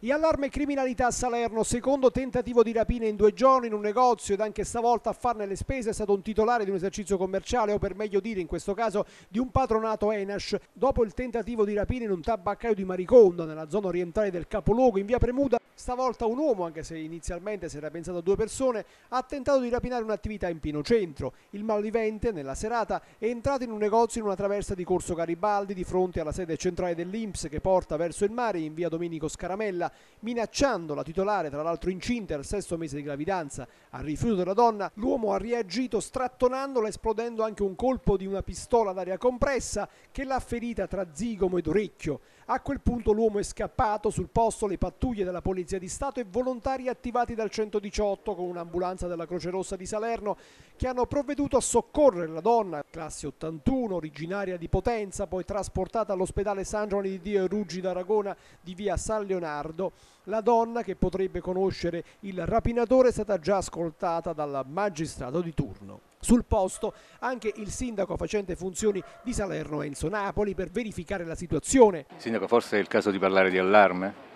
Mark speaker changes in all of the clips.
Speaker 1: E allarme criminalità a Salerno, secondo tentativo di rapina in due giorni in un negozio ed anche stavolta a farne le spese è stato un titolare di un esercizio commerciale o per meglio dire in questo caso di un patronato Enash. Dopo il tentativo di rapina in un tabaccaio di Mariconda nella zona orientale del capoluogo in via Premuda Stavolta un uomo, anche se inizialmente si era pensato a due persone, ha tentato di rapinare un'attività in pieno centro. Il malvivente, nella serata, è entrato in un negozio in una traversa di Corso Garibaldi di fronte alla sede centrale dell'Inps che porta verso il mare in via Domenico Scaramella, minacciando la titolare, tra l'altro incinta al sesto mese di gravidanza. Al rifiuto della donna, l'uomo ha reagito strattonandola esplodendo anche un colpo di una pistola d'aria compressa che l'ha ferita tra zigomo ed orecchio. A quel punto l'uomo è scappato, sul posto le pattuglie della polizia Polizia di Stato e volontari attivati dal 118 con un'ambulanza della Croce Rossa di Salerno che hanno provveduto a soccorrere la donna, classe 81, originaria di Potenza, poi trasportata all'ospedale San Giovanni di Dio e Ruggi d'Aragona di via San Leonardo. La donna, che potrebbe conoscere il rapinatore, è stata già ascoltata dal magistrato di turno. Sul posto anche il sindaco facente funzioni di Salerno Enzo Napoli per verificare la situazione.
Speaker 2: Sindaco, forse è il caso di parlare di allarme?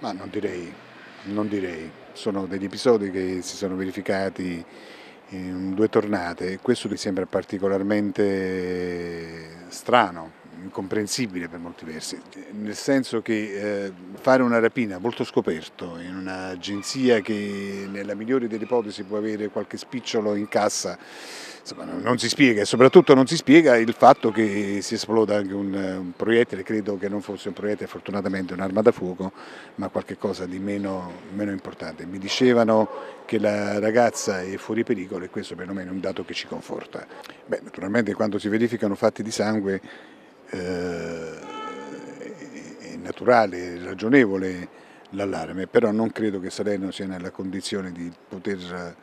Speaker 2: Ma non direi, non direi. Sono degli episodi che si sono verificati in due tornate e questo mi sembra particolarmente strano comprensibile per molti versi, nel senso che eh, fare una rapina molto scoperto in un'agenzia che nella migliore delle ipotesi può avere qualche spicciolo in cassa, insomma, non si spiega e soprattutto non si spiega il fatto che si esploda anche un, un proiettile, credo che non fosse un proiettile, fortunatamente un'arma da fuoco, ma qualcosa di meno, meno importante. Mi dicevano che la ragazza è fuori pericolo e questo perlomeno è un dato che ci conforta. Beh, naturalmente quando si verificano fatti di sangue eh, è naturale, è ragionevole l'allarme, però non credo che Salerno sia nella condizione di poter,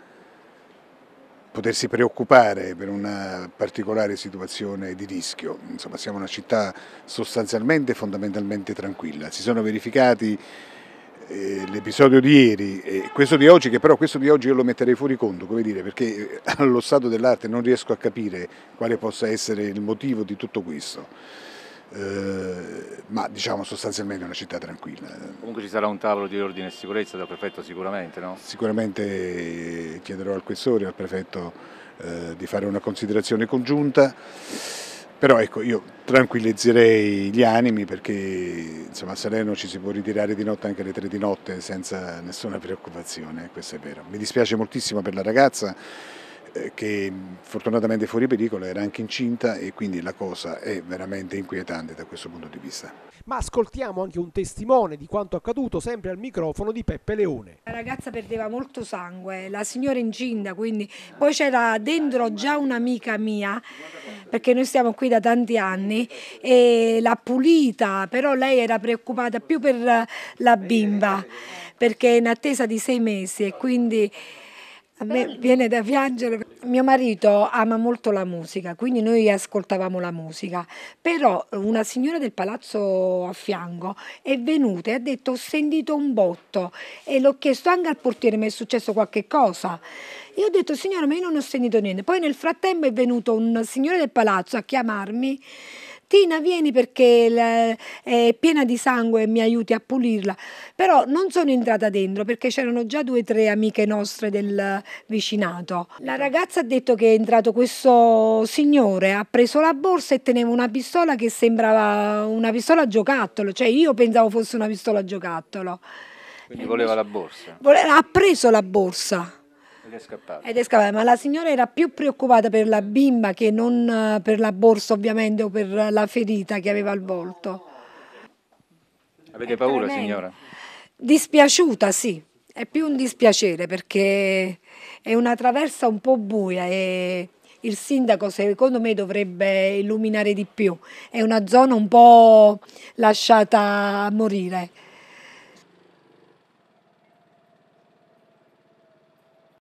Speaker 2: potersi preoccupare per una particolare situazione di rischio. Insomma, siamo una città sostanzialmente e fondamentalmente tranquilla. Si sono verificati eh, l'episodio di ieri e eh, questo di oggi, che però questo di oggi io lo metterei fuori conto, come dire, perché eh, allo stato dell'arte non riesco a capire quale possa essere il motivo di tutto questo. ma diciamo sostanzialmente è una città tranquilla. Comunque ci sarà un tavolo di ordine e sicurezza dal prefetto sicuramente, no? Sicuramente chiederò al questore e al prefetto eh, di fare una considerazione congiunta. Però ecco, io tranquillizzerei gli animi perché insomma, a Salerno ci si può ritirare di notte anche alle tre di notte senza nessuna preoccupazione, eh, questo è vero. Mi dispiace moltissimo per la ragazza eh, che fortunatamente fuori pericolo era anche incinta
Speaker 1: e quindi la cosa è veramente inquietante da questo punto di vista. Ma ascoltiamo anche un testimone di quanto accaduto sempre al microfono di Peppe Leone.
Speaker 3: La ragazza perdeva molto sangue, la signora incinta, quindi poi c'era dentro già un'amica mia perché noi siamo qui da tanti anni e l'ha pulita, però lei era preoccupata più per la bimba perché è in attesa di sei mesi e quindi a me viene da piangere. Mio marito ama molto la musica, quindi noi ascoltavamo la musica, però una signora del palazzo a fianco è venuta e ha detto ho sentito un botto e l'ho chiesto anche al portiere mi è successo qualche cosa. Io ho detto signora ma io non ho sentito niente, poi nel frattempo è venuto un signore del palazzo a chiamarmi Tina vieni perché è piena di sangue e mi aiuti a pulirla. Però non sono entrata dentro perché c'erano già due o tre amiche nostre del vicinato. La ragazza ha detto che è entrato questo signore, ha preso la borsa e teneva una pistola che sembrava una pistola a giocattolo, cioè io pensavo fosse una pistola a giocattolo. Quindi voleva la borsa? ha preso la borsa ed è scappata. Ed è scappata, ma la signora era più preoccupata per la bimba che non eh, per la borsa ovviamente o per la ferita che aveva al volto.
Speaker 2: Avete è paura tremendo. signora?
Speaker 3: Dispiaciuta sì, è più un dispiacere perché è una traversa un po' buia e il sindaco secondo me dovrebbe illuminare di più, è una zona un po' lasciata morire.